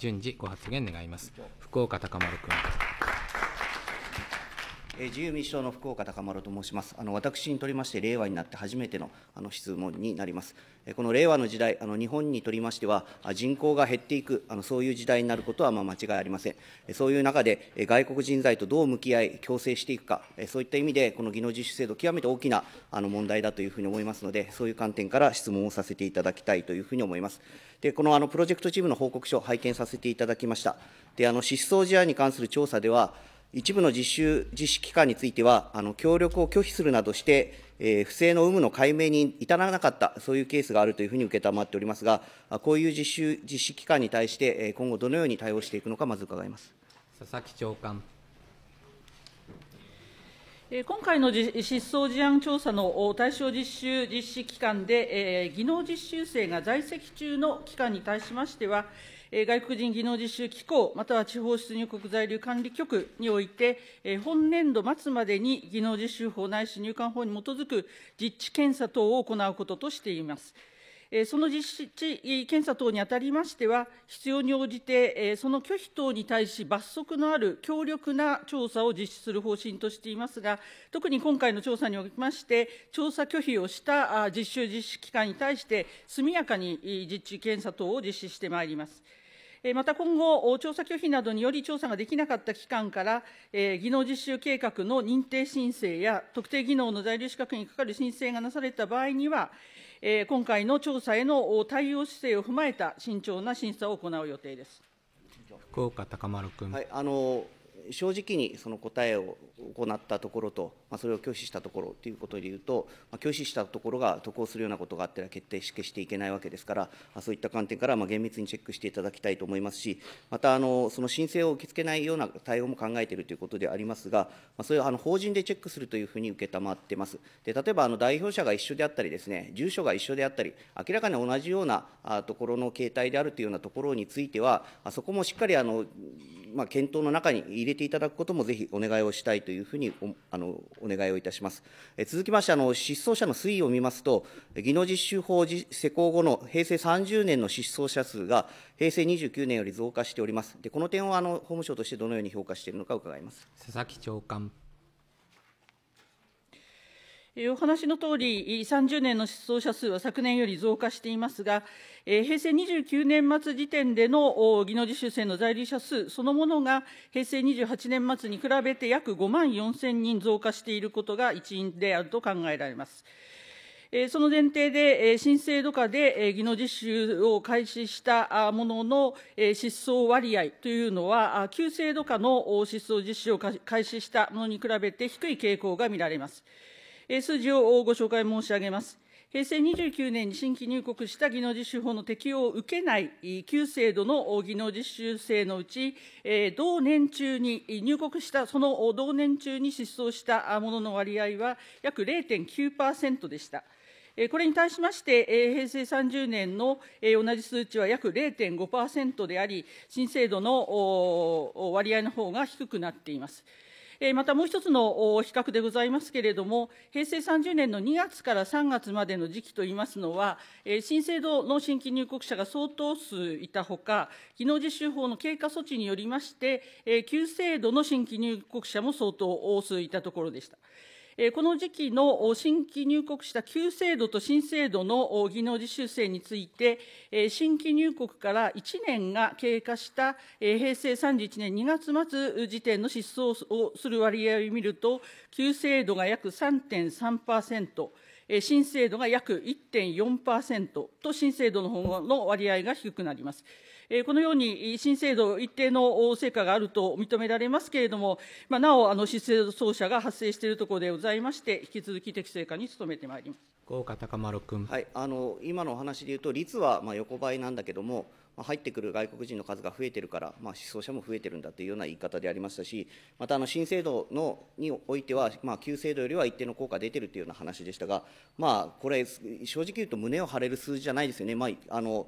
順次ご発言願います。福岡高丸君。自由民主党の福岡高丸と申します。あの私にとりまして、令和になって初めてのあの質問になります。この令和の時代、あの日本にとりましては、人口が減っていく、あのそういう時代になることはまあ間違いありません。そういう中で、外国人材とどう向き合い、共生していくか、そういった意味で、この技能実習制度、極めて大きなあの問題だというふうに思いますので、そういう観点から質問をさせていただきたいというふうに思います。で、このあのプロジェクトチームの報告書、拝見させていただきました。で、あの失踪事案に関する調査では、一部の実習実施機関については、あの協力を拒否するなどして、えー、不正の有無の解明に至らなかった、そういうケースがあるというふうに承っておりますが、こういう実習実施機関に対して、え今後、どのように対応していくのか、まず伺います佐々木長官。今回の失踪事案調査の対象実習実施機関で、え技能実習生が在籍中の機関に対しましては、外国人技能実習機構、または地方出入国在留管理局において、本年度末までに技能実習法ないし入管法に基づく実地検査等を行うこととしています。その実施検査等にあたりましては、必要に応じて、その拒否等に対し罰則のある強力な調査を実施する方針としていますが、特に今回の調査におきまして、調査拒否をした実習実施機関に対して、速やかに実地検査等を実施してまいります。また今後、調査拒否などにより調査ができなかった期間から、技能実習計画の認定申請や、特定技能の在留資格にかかる申請がなされた場合には、今回の調査への対応姿勢を踏まえた慎重な審査を行う予定です。福岡高丸君、はい、あの正直にその答えを行ったところと、まあ、それを拒否したところということでいうと、まあ、拒否したところが渡航するようなことがあったら決定ししていけないわけですから、まそういった観点からまあ厳密にチェックしていただきたいと思いますし、またあのその申請を受け付けないような対応も考えているということでありますが、まあ、それはあの法人でチェックするというふうに承ってます。で例えばあの代表者が一緒であったりです、ね、住所が一緒であったり、明らかに同じようなところの形態であるというようなところについては、あそこもしっかりあのまあ、検討の中に入れていただくこともぜひお願いをしたいというふうにおあのお願いをいたします。え続きましてあの、失踪者の推移を見ますと、技能実習法施行後の平成30年の失踪者数が、平成29年より増加しております。でこの点をあの法務省としてどのように評価しているのか伺います佐々木長官。お話のとおり、30年の失踪者数は昨年より増加していますが、平成29年末時点での技能実習生の在留者数そのものが、平成28年末に比べて約5万4000人増加していることが一因であると考えられます。その前提で、新制度下で技能実習を開始したものの失踪割合というのは、旧制度下の失踪実施を開始したものに比べて低い傾向が見られます。数字をご紹介申し上げます。平成29年に新規入国した技能実習法の適用を受けない旧制度の技能実習生のうち、同年中に入国した、その同年中に失踪したものの割合は約0.9%でした。これに対しまして、平成30年の同じ数値は約0.5%であり、新制度の割合の方が低くなっています。えまたもう一つの比較でございますけれども、平成30年の2月から3月までの時期といいますのは、え新制度の新規入国者が相当数いたほか、技能実習法の経過措置によりまして、え旧制度の新規入国者も相当数いたところでした。えこの時期の新規入国した旧制度と新制度の技能実習生について、え新規入国から1年が経過した、え平成31年2月末時点の失踪をする割合を見ると、旧制度が約3.3%、新制度が約1.4%と新制度の方の割合が低くなります。このように新制度、一定の成果があると認められますけれども、まあ、なお、あの失制度奏者が発生しているところでございまして、引き続き適正化に努めてまいります。高岡高丸君、はい、あの今のお話でいうと、率はまあ横ばいなんだけども、ま入ってくる外国人の数が増えてるから、まあ、失踪者も増えてるんだというような言い方でありましたし、またあの新制度のにおいては、まあ、旧制度よりは一定の効果出てるというような話でしたが、まあ、これ、正直言うと胸を張れる数字じゃないですよね。まああの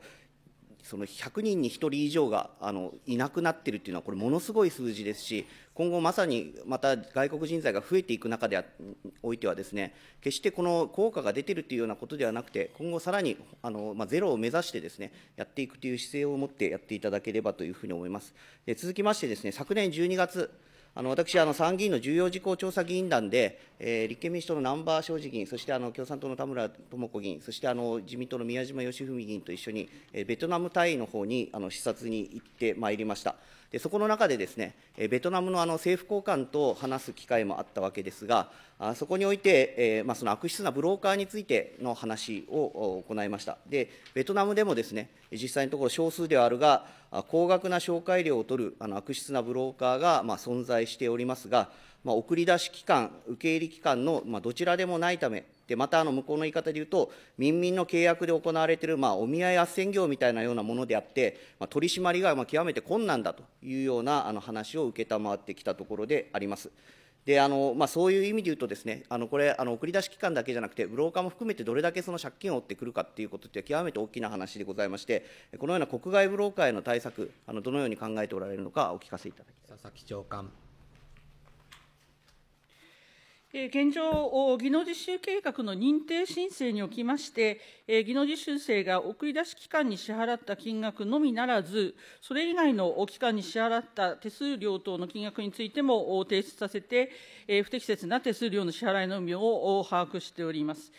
その100人に1人以上があのいなくなっているというのは、これ、ものすごい数字ですし、今後まさにまた外国人材が増えていく中でおいてはです、ね、決してこの効果が出ているというようなことではなくて、今後さらにあの、まあ、ゼロを目指してです、ね、やっていくという姿勢を持ってやっていただければというふうに思います。で続きましてです、ね、昨年12月あの私、あの参議院の重要事項調査議員団で、えー、立憲民主党の南波正治議員、そしてあの共産党の田村智子議員、そしてあの自民党の宮島義文議員と一緒に、えー、ベトナム隊員の方にあの視察に行ってまいりました。でそこの中でですね、ベトナムのあの政府高官と話す機会もあったわけですが、あそこにおいて、えー、まあ、その悪質なブローカーについての話を行いました。で、ベトナムでもですね、実際のところ少数ではあるが、高額な紹介料を取るあの悪質なブローカーが、まあ、存在しておりますが、まあ、送り出し機関、受け入れ機関の、まどちらでもないため、でまたあの向こうの言い方で言うと、民民の契約で行われている、まあ、お見合い斡旋業みたいなようなものであって、まあ、取り締まりがまあ極めて困難だというようなあの話を承ってきたところであります。であのまあ、そういう意味で言うとです、ね、あのこれあの、送り出し機関だけじゃなくて、ブローカーも含めてどれだけその借金を負ってくるかということって、極めて大きな話でございまして、このような国外ブローカーへの対策、あのどのように考えておられるのか、お聞かせいただきます佐々木長官。現状、技能実習計画の認定申請におきまして、技能実習生が送り出し期間に支払った金額のみならず、それ以外の期間に支払った手数料等の金額についても提出させて、不適切な手数料の支払いの有無を把握しております。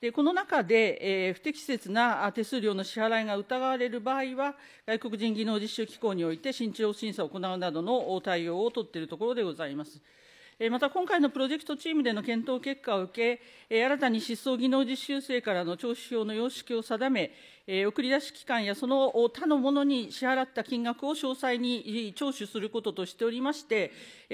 でこの中で、えー、不適切な手数料の支払いが疑われる場合は、外国人技能実習機構において、慎重審査を行うなどの対応を取っているところでございます。また今回のプロジェクトチームでの検討結果を受け、新たに失踪技能実習生からの聴取票の様式を定め、送り出し期間やその他のものに支払った金額を詳細に聴取することとしておりまして、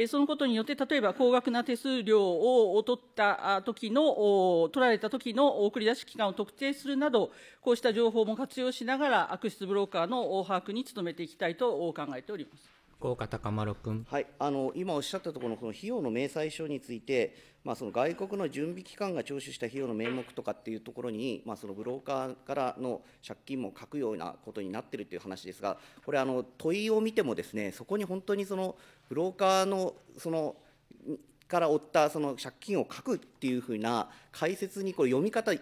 そのことによって、例えば高額な手数料を取った時の、取られた時の送り出し期間を特定するなど、こうした情報も活用しながら、悪質ブローカーの把握に努めていきたいと考えております。福岡高丸君、はい、あの今おっしゃったところのこの費用の明細書について、まあ、その外国の準備機関が徴収した費用の名目とかっていうところに、まあ、そのブローカーからの借金も書くようなことになってるっていう話ですが、これ、あの問いを見てもですね、そこに本当にそのブローカーのそのから負ったその借金を書くっていうふうな解説にこれ読み方よ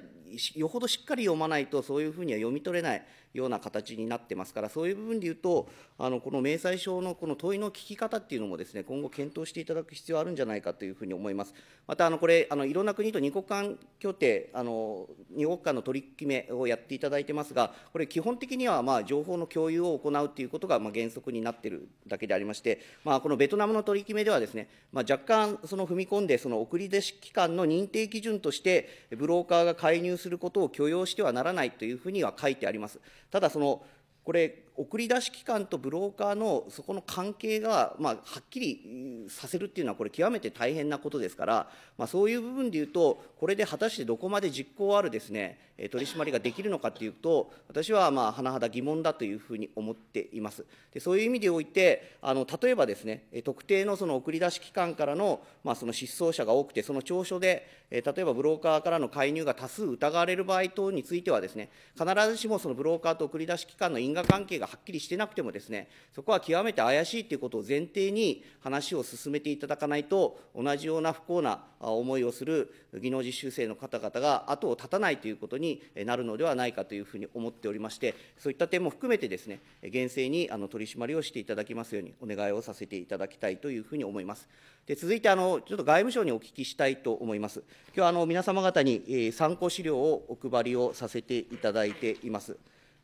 ほどしっかり読まないとそういうふうには読み取れないような形になってますから、そういう部分でいうと、あのこの明細書のこの問いの聞き方っていうのもです、ね、今後、検討していただく必要あるんじゃないかというふうに思います。またあのこれあのいろんな国と二国間協定あの、二国間の取り決めをやっていただいてますが、これ、基本的にはまあ情報の共有を行うということがまあ原則になっているだけでありまして、まあ、このベトナムの取り決めではです、ね、まあ、若干その踏み込んで、その送り出し機関の認定基準として、ブローカーが介入することを許容してはならないというふうには書いてあります。ただそのこれ送り出し機関とブローカーのそこの関係が、まあ、はっきりさせるっていうのは、これ、極めて大変なことですから、まあ、そういう部分でいうと、これで果たしてどこまで実行あるですね取り締まりができるのかっていうと、私はまあ甚だ疑問だというふうに思っています。でそういう意味でおいて、あの例えばですね、特定のその送り出し機関からの,、まあその失踪者が多くて、その調書で、例えばブローカーからの介入が多数疑われる場合等についてはですね、必ずしもそのブローカーと送り出し機関の因果関係ががはっきりしてなくてもですね、そこは極めて怪しいということを前提に話を進めていただかないと、同じような不幸な思いをする技能実習生の方々が後を絶たないということになるのではないかというふうに思っておりまして、そういった点も含めてですね、厳正にあの取り締まりをしていただきますようにお願いをさせていただきたいというふうに思います。で続いてあの、ちょっと外務省にお聞きしたいと思います。今日あの皆様方に参考資料をお配りをさせていただいています。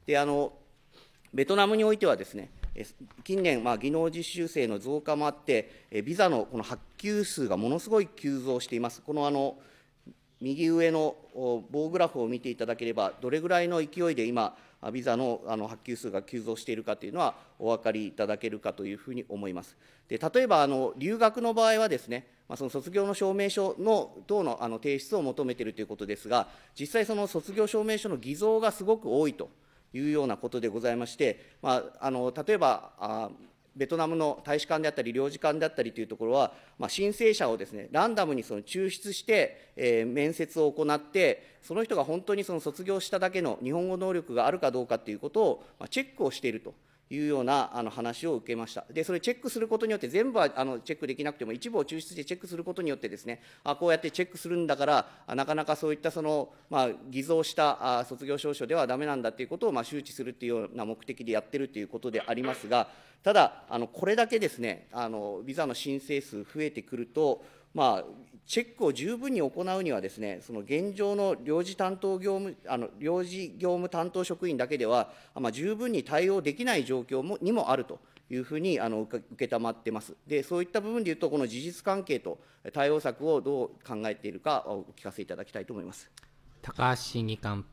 であのベトナムにおいてはですね、近年、まあ、技能実習生の増加もあって、ビザのこの発給数がものすごい急増しています。このあの右上の棒グラフを見ていただければ、どれぐらいの勢いで今、ビザのあの発給数が急増しているかというのは、お分かりいただけるかというふうに思います。で例えばあの、留学の場合はですね、まあ、その卒業の証明書の等のあの提出を求めているということですが、実際、その卒業証明書の偽造がすごく多いと。いうようなことでございまして、まあ、あの例えばあ、ベトナムの大使館であったり、領事館であったりというところは、まあ、申請者をですね、ランダムにその抽出して、えー、面接を行って、その人が本当にその卒業しただけの日本語能力があるかどうかということを、まあ、チェックをしていると。いうようなあの話を受けました。で、それチェックすることによって、全部はあのチェックできなくても、一部を抽出してチェックすることによってですね、あこうやってチェックするんだから、なかなかそういったその、まあ、偽造したあ卒業証書ではだめなんだということを、まあ、周知するというような目的でやってるということでありますが、ただ、あのこれだけですねあの、ビザの申請数増えてくると、まあ、チェックを十分に行うにはですね、その現状の領事担当業務、あの領事業務担当職員だけでは、まあ、十分に対応できない状況もにもあるというふうにあの承ってます。で、そういった部分でいうと、この事実関係と対応策をどう考えているか、お聞かせいただきたいと思います。高橋審議官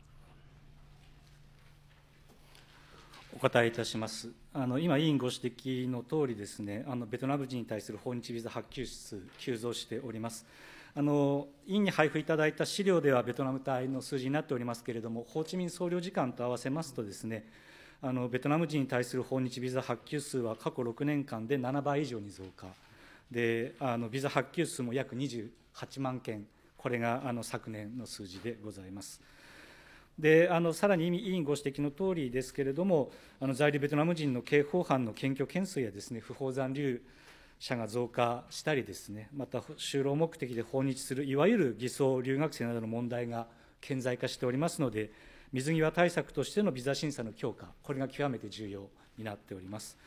お答えいたしますあの今、委員ご指摘のとおりですね、あのベトナム人に対する訪日ビザ発給数、急増しております。あの委員に配布いただいた資料では、ベトナム隊の数字になっておりますけれども、ホーチミン総領事館と合わせますとですね、あのベトナム人に対する訪日ビザ発給数は過去6年間で7倍以上に増加、であのビザ発給数も約28万件、これがあの昨年の数字でございます。であのさらに委員ご指摘の通りですけれども、あの在留ベトナム人の刑法犯の検挙件数やです、ね、不法残留者が増加したりです、ね、また就労目的で訪日する、いわゆる偽装留学生などの問題が顕在化しておりますので、水際対策としてのビザ審査の強化、これが極めて重要になっております。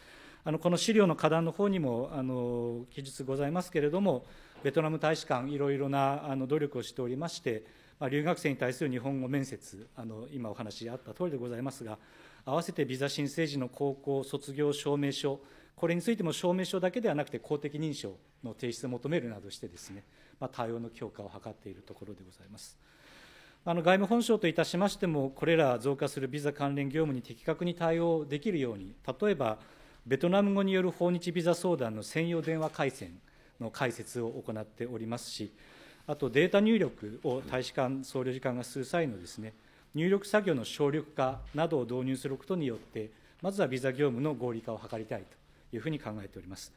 あのこの資料の下段の方にもあの記述ございますけれども、ベトナム大使館、いろいろなあの努力をしておりまして、留学生に対する日本語面接、あの今お話あったとおりでございますが、合わせてビザ申請時の高校卒業証明書、これについても証明書だけではなくて、公的認証の提出を求めるなどしてですねまあ、対応の強化を図っているところでございます。あの外務本省といたしましても、これら増加するビザ関連業務に的確に対応できるように、例えば、ベトナム語による訪日ビザ相談の専用電話回線の開設を行っておりますし、あとデータ入力を大使館総領事館がする際のですね入力作業の省力化などを導入することによってまずはビザ業務の合理化を図りたいというふうに考えております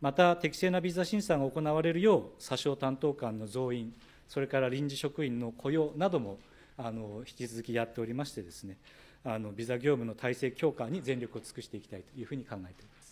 また適正なビザ審査が行われるよう査証担当官の増員それから臨時職員の雇用などもあの引き続きやっておりましてですねあのビザ業務の体制強化に全力を尽くしていきたいというふうに考えております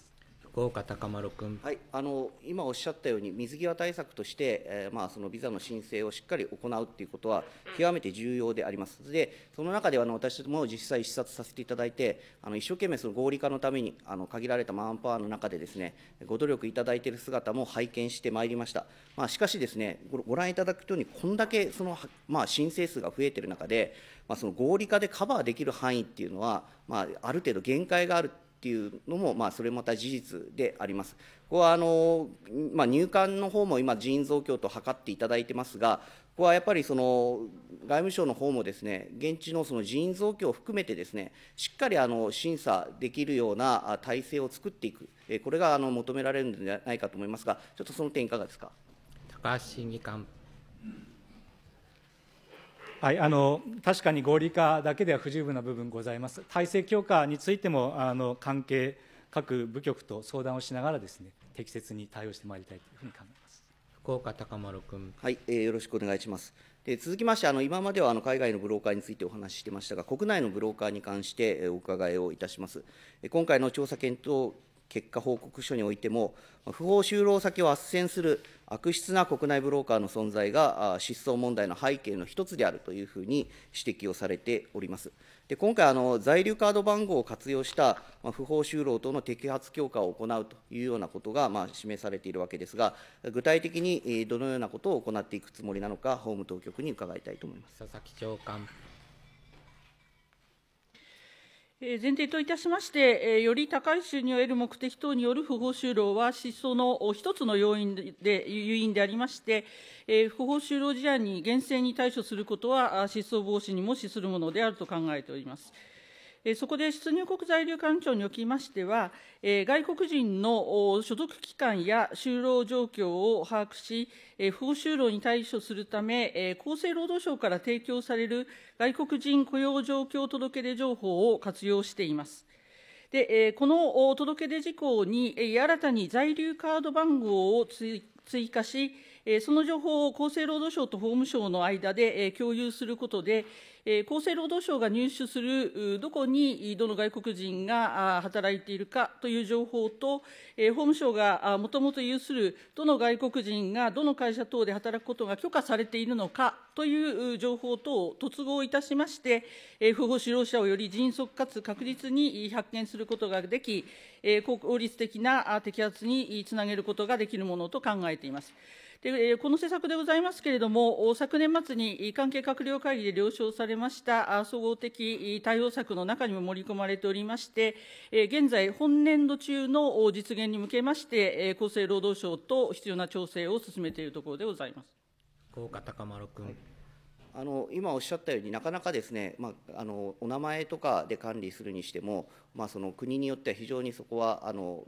福岡高丸君、はい、あの今おっしゃったように、水際対策として、えー、まあ、そのビザの申請をしっかり行うということは、極めて重要であります。で、その中であの私も実際、視察させていただいて、あの一生懸命その合理化のために、あの限られたマンパワーの中で、ですねご努力いただいている姿も拝見してまいりました。まあ、しかし、ですねご覧いただくように、こんだけその、まあ、申請数が増えている中で、まあ、その合理化でカバーできる範囲っていうのは、まあ、ある程度限界があるっていうのも、まあ、それまた事実であります。ここはあの、まあ、入管の方も今、人員増強と図っていただいてますが、ここはやっぱりその外務省の方もですね、現地のその人員増強を含めてですね、しっかりあの審査できるような体制を作っていく、これがあの求められるんじゃないかと思いますが、ちょっとその点、いかがですか。高橋審議官はい、あの確かに合理化だけでは不十分な部分ございます。体制強化についてもあの関係各部局と相談をしながらですね適切に対応してまいりたいというふうに考えます。福岡隆丸君。はい、えー、よろしくお願いします。で続きまして、あの今まではあの海外のブローカーについてお話ししてましたが、国内のブローカーに関してお伺いをいたします。今回の調査検討結果報告書においても、不法就労先を斡旋する悪質な国内ブローカーの存在が失踪問題の背景の一つであるというふうに指摘をされております。で今回あの、在留カード番号を活用した不法就労等の摘発強化を行うというようなことが、まあ、示されているわけですが、具体的にどのようなことを行っていくつもりなのか、法務当局に伺いたいと思います佐々木長官。前提といたしまして、より高い収入を得る目的等による不法就労は、失踪の一つの要因で誘因でありまして、不法就労事案に厳正に対処することは、失踪防止にも資するものであると考えております。そこで出入国在留管庁におきましては、外国人の所属期間や就労状況を把握し、不法就労に対処するため、厚生労働省から提供される外国人雇用状況届出情報を活用しています。でこの届け出事項に、新たに在留カード番号を追追加し、その情報を厚生労働省と法務省の間で共有することで、厚生労働省が入手するどこにどの外国人が働いているかという情報と、法務省がもともと有するどの外国人がどの会社等で働くことが許可されているのかという情報等を突合いたしまして、不法就労者をより迅速かつ確実に発見することができ、えー、効率的な摘発につなげることができるものと考えています。でこの施策でございますけれども、昨年末に関係閣僚会議で了承されました総合的対応策の中にも盛り込まれておりまして、現在、本年度中の実現に向けまして、厚生労働省と必要な調整を進めているところでございます。高岡高丸君あの今おっしゃったようになかなかですね、まあ、あのお名前とかで管理するにしても、まあ、その国によっては非常にそこはあの、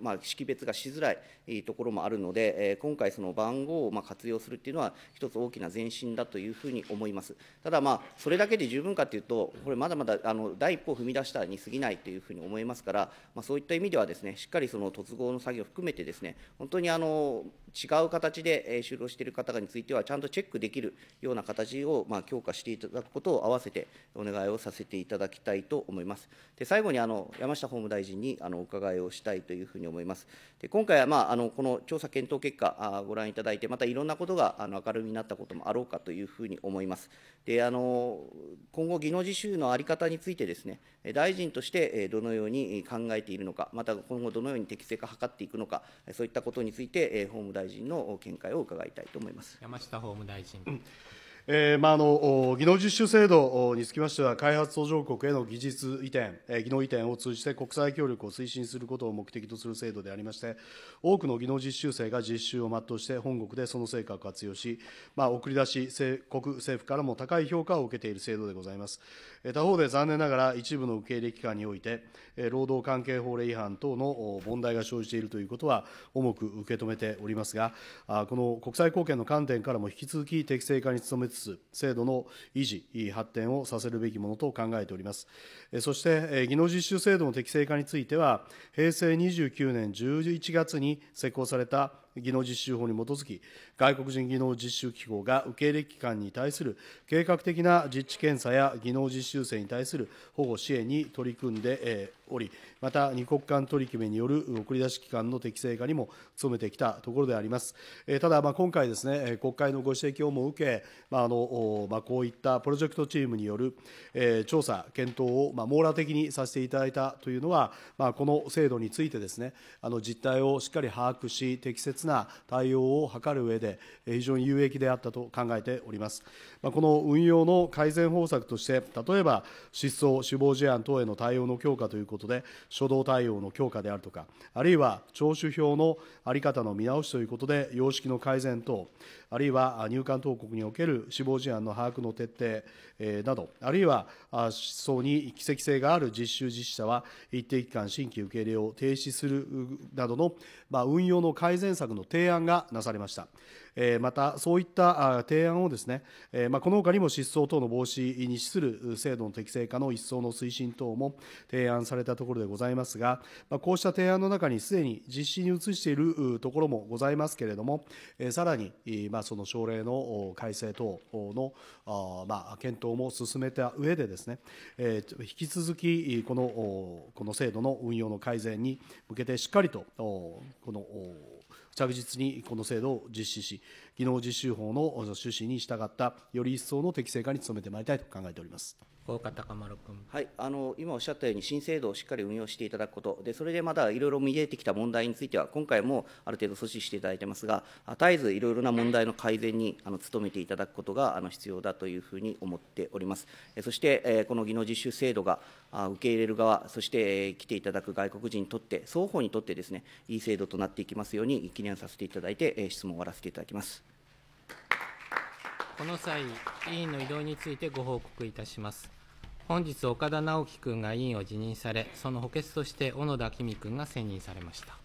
まあ、識別がしづらいいいところもあるので、今回、その番号を活用するっていうのは、一つ大きな前進だというふうに思います。ただ、まそれだけで十分かというと、これ、まだまだあの第一歩を踏み出したに過ぎないというふうに思いますから、まあ、そういった意味ではです、ね、しっかりその突合の作業を含めてです、ね、本当にあの違う形で就労している方については、ちゃんとチェックできるような形をまあ強化していただくことを合わせてお願いをさせていただきたいと思います。で最後にあの山下法務大臣にあのお伺いをしたいというふうに思います。で今回は、まああのこの調査検討結果あご覧いただいて、またいろんなことがあの明るみになったこともあろうかというふうに思います。であの今後、技能実習の在り方についてですね、大臣としてどのように考えているのか、また今後どのように適正化を図っていくのか、そういったことについて、法務大臣の見解を伺いたいと思います。山下法務大臣、うんえーまあ、あの技能実習制度につきましては、開発途上国への技術移転、えー、技能移転を通じて国際協力を推進することを目的とする制度でありまして、多くの技能実習生が実習を全うして、本国でその成果を活用し、まあ、送り出し、国政府からも高い評価を受けている制度でございます。他方で残念ながら一部の受け入れ機関において、労働関係法令違反等の問題が生じているということは重く受け止めておりますが、この国際貢献の観点からも引き続き適正化に努めつつ、制度の維持、発展をさせるべきものと考えております。そして、技能実習制度の適正化については、平成29年11月に施行された技能実習法に基づき、外国人技能実習機構が受け入れ機関に対する計画的な実地検査や技能実習生に対する保護支援に取り組んで、えーおりまた二国間取り決めによる送り出し期間の適正化にも努めてきたところでありますただまあ今回ですね国会のご指摘をも受けまああのまあこういったプロジェクトチームによる調査検討をまあ網羅的にさせていただいたというのはまあこの制度についてですねあの実態をしっかり把握し適切な対応を図る上で非常に有益であったと考えておりますまあこの運用の改善方策として例えば失踪死亡事案等への対応の強化ということことで、初動対応の強化であるとか、あるいは聴取票の在り方の見直しということで、様式の改善等、あるいは入管当局における死亡事案の把握の徹底、えなど、あるいは失踪に奇跡性がある実習実施者は、一定期間新規受け入れを停止するなどの、ま運用の改善策の提案がなされました。またそういった提案をですね、この他にも失踪等の防止に資する制度の適正化の一層の推進等も提案されたところでございますが、こうした提案の中にすでに実施に移しているところもございますけれども、さらに、その省令の改正等の検討も進めた上でですね、引き続きこのこの制度の運用の改善に向けてしっかりとこの着実にこの制度を実施し、技能実習法の趣旨に従った、より一層の適正化に努めてまいりたいと考えております。大岡高丸君。はい、あの今おっしゃったように、新制度をしっかり運用していただくこと、でそれでまだいろいろ見えてきた問題については、今回もある程度阻止していただいてますが、絶えずいろいろな問題の改善にあの努めていただくことがあの必要だというふうに思っております。そして、えこの技能実習制度が受け入れる側、そして来ていただく外国人にとって、双方にとってですね、いい制度となっていきますように、記念させていただいて、質問を終わらせていただきます。この際、委員の移動についてご報告いたします。本日、岡田直樹君が委員を辞任され、その補欠として小野田公君が選任されました。